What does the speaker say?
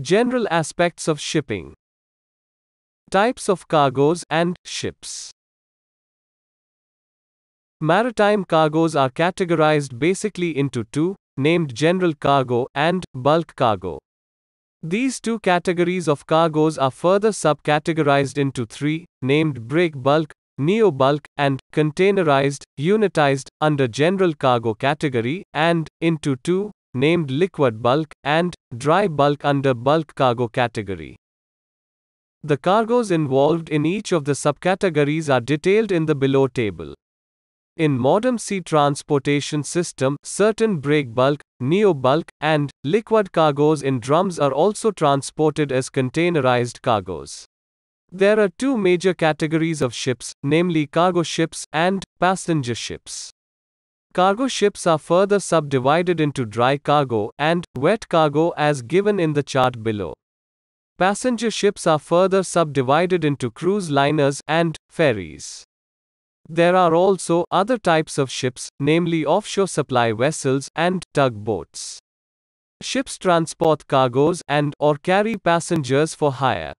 General aspects of shipping. Types of cargoes and ships. Maritime cargoes are categorized basically into two, named general cargo and bulk cargo. These two categories of cargoes are further subcategorized into three, named break bulk, neo bulk, and containerized, unitized, under general cargo category, and into two, named liquid bulk and dry bulk under bulk cargo category. The cargoes involved in each of the subcategories are detailed in the below table. In modern sea transportation system, certain break bulk, neo bulk, and liquid cargoes in drums are also transported as containerized cargoes. There are two major categories of ships, namely cargo ships and passenger ships. Cargo ships are further subdivided into dry cargo and wet cargo as given in the chart below. Passenger ships are further subdivided into cruise liners and ferries. There are also other types of ships, namely offshore supply vessels and tugboats. Ships transport cargoes and or carry passengers for hire.